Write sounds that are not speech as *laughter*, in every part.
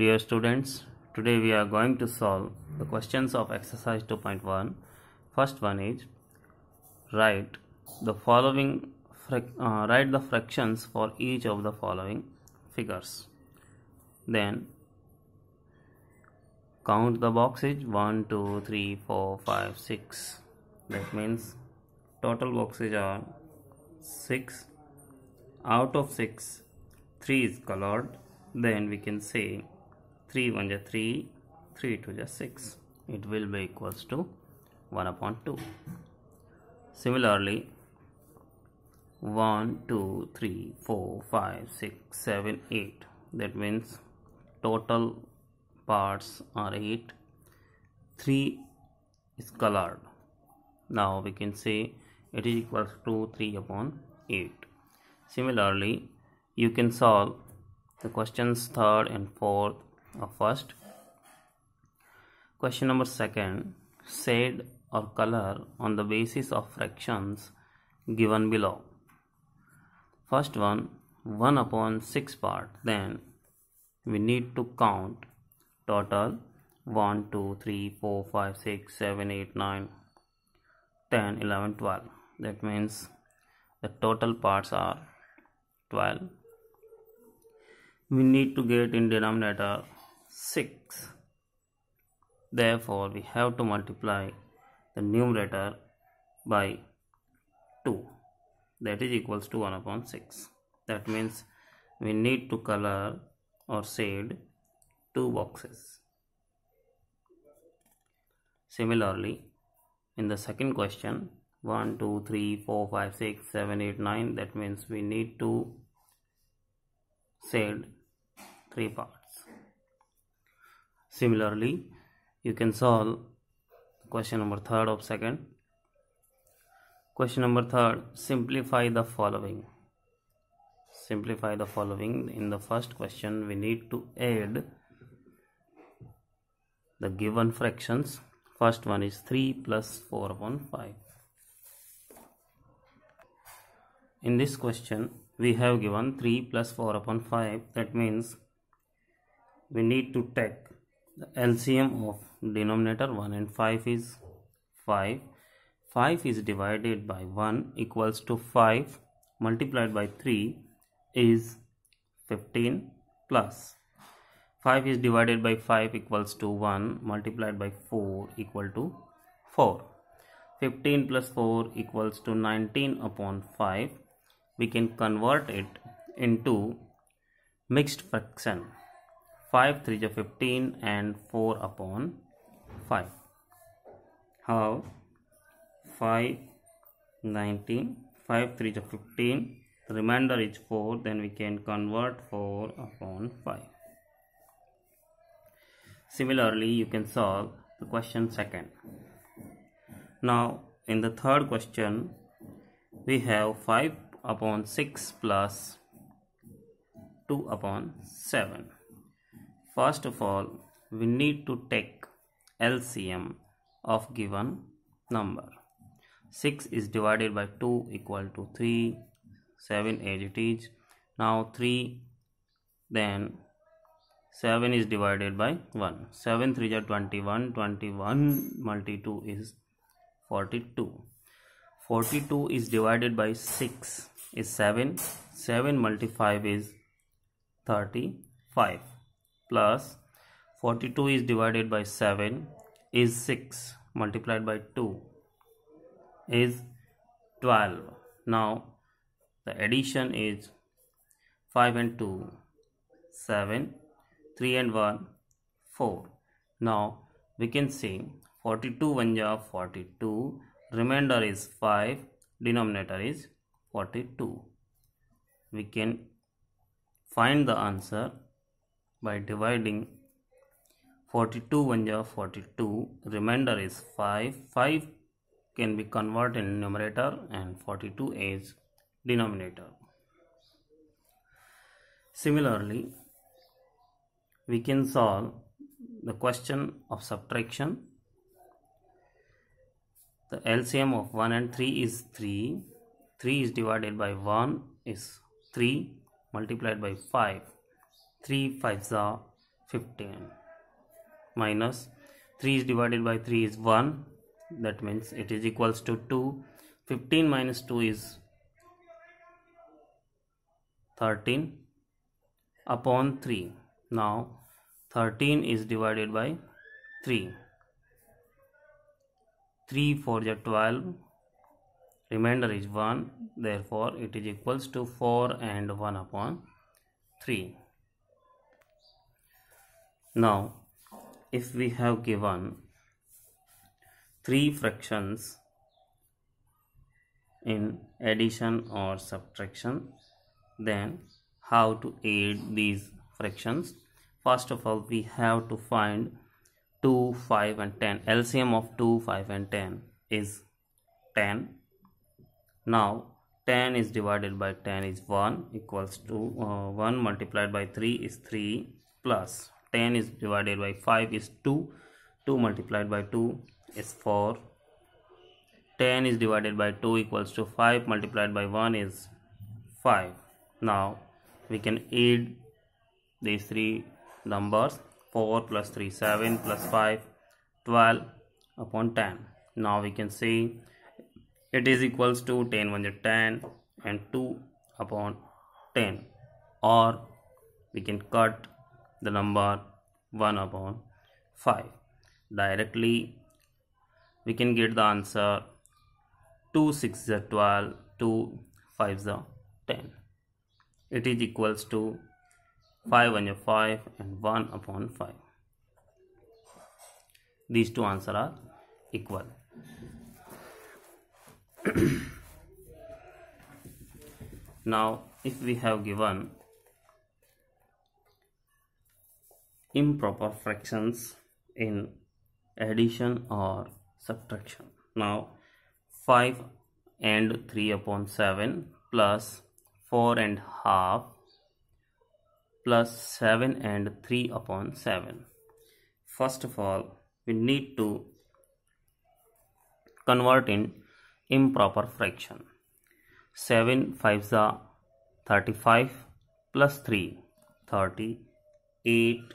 Dear students, today we are going to solve the questions of exercise 2.1. First one is write the following uh, write the fractions for each of the following figures. Then count the boxes 1 2 3 4 5 6. That means total boxes are 6 out of 6 3 is colored then we can say 3 1 ja 3 3 2 6 it will be equals to 1 upon 2 similarly 1 2 3 4 5 6 7 8 that means total parts are 8 3 is colored now we can say it is equals to 3 upon 8 similarly you can solve the questions third and fourth uh, first question number second shade or color on the basis of fractions given below first one 1 upon 6 part then we need to count total 1 2 3 4 5 6 7 8 9 10 11 12 that means the total parts are 12 we need to get in denominator 6 therefore we have to multiply the numerator by 2 that is equals to 1 upon 6 that means we need to color or shade two boxes similarly in the second question 1 2 3 4 5 6 7 8 9 that means we need to shade three parts Similarly, you can solve question number third of second. Question number third, simplify the following. Simplify the following. In the first question, we need to add the given fractions. First one is 3 plus 4 upon 5. In this question, we have given 3 plus 4 upon 5. That means we need to take the LCM of denominator 1 and 5 is 5 5 is divided by 1 equals to 5 multiplied by 3 is 15 plus 5 is divided by 5 equals to 1 multiplied by 4 equal to 4 15 plus 4 equals to 19 upon 5 we can convert it into mixed fraction 5 3 is 15 and 4 upon 5 how 5 19 5 3 is 15 the remainder is 4 then we can convert 4 upon 5 similarly you can solve the question second now in the third question we have 5 upon 6 plus 2 upon 7 First of all, we need to take LCM of given number. 6 is divided by 2 equal to 3, 7, 8 it is. Now 3, then 7 is divided by 1. 7, 3 are 21, 21 multi 2 is 42. 42 is divided by 6 is 7, 7 multi 5 is 35 plus 42 is divided by 7 is 6 multiplied by 2 is 12 now the addition is 5 and 2 7 3 and 1 4 now we can say 42 1 42 remainder is 5 denominator is 42 we can find the answer by dividing 42 1 42 remainder is 5 5 can be converted in numerator and 42 is denominator similarly we can solve the question of subtraction the LCM of 1 and 3 is 3 3 is divided by 1 is 3 multiplied by 5 3 5s are 15 minus 3 is divided by 3 is 1 that means it is equals to 2 15 minus 2 is 13 upon 3 now 13 is divided by 3 3 for the 12 remainder is 1 therefore it is equals to 4 and 1 upon 3 now, if we have given three fractions in addition or subtraction, then how to add these fractions? First of all, we have to find 2, 5 and 10. LCM of 2, 5 and 10 is 10. Now, 10 is divided by 10 is 1 equals to uh, 1 multiplied by 3 is 3 plus 10 is divided by 5 is 2 2 multiplied by 2 is 4 10 is divided by 2 equals to 5 multiplied by 1 is 5 now we can add these three numbers 4 plus 3 7 plus 5 12 upon 10 now we can see it is equals to 10 1 10 and 2 upon 10 or we can cut the number 1 upon 5 directly we can get the answer 2 6 is 12 2 5 is 10 it is equals to 5 1 5 and 1 upon 5 these two answer are equal *coughs* now if we have given improper fractions in addition or subtraction. Now 5 and 3 upon 7 plus 4 and half plus 7 and 3 upon 7. First of all we need to convert in improper fraction. 7 5 are 35 plus 3 38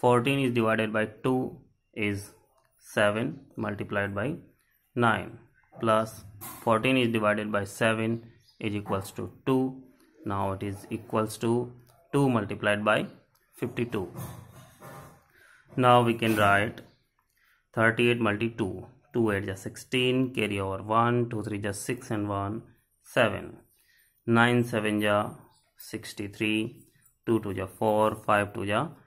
14 is divided by 2 is 7 multiplied by 9 plus 14 is divided by 7 is equals to 2 now it is equals to 2 multiplied by 52 now we can write 38 multi 2 2 8 16 carry over 1 2 3 just 6 and 1 7 9 7 is 63 2 2 4 5 2 is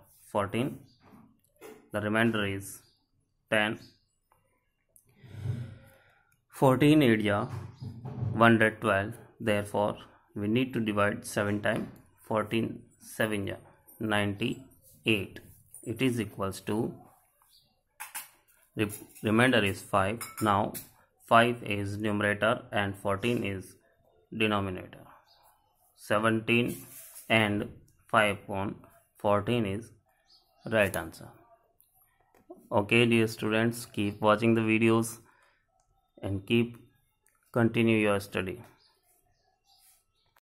14 the remainder is 10 14 area 112 therefore we need to divide 7 times 14 7 yeah, 98 it is equals to remainder is 5 now 5 is numerator and 14 is denominator 17 and 5 upon 14 is right answer okay dear students keep watching the videos and keep continue your study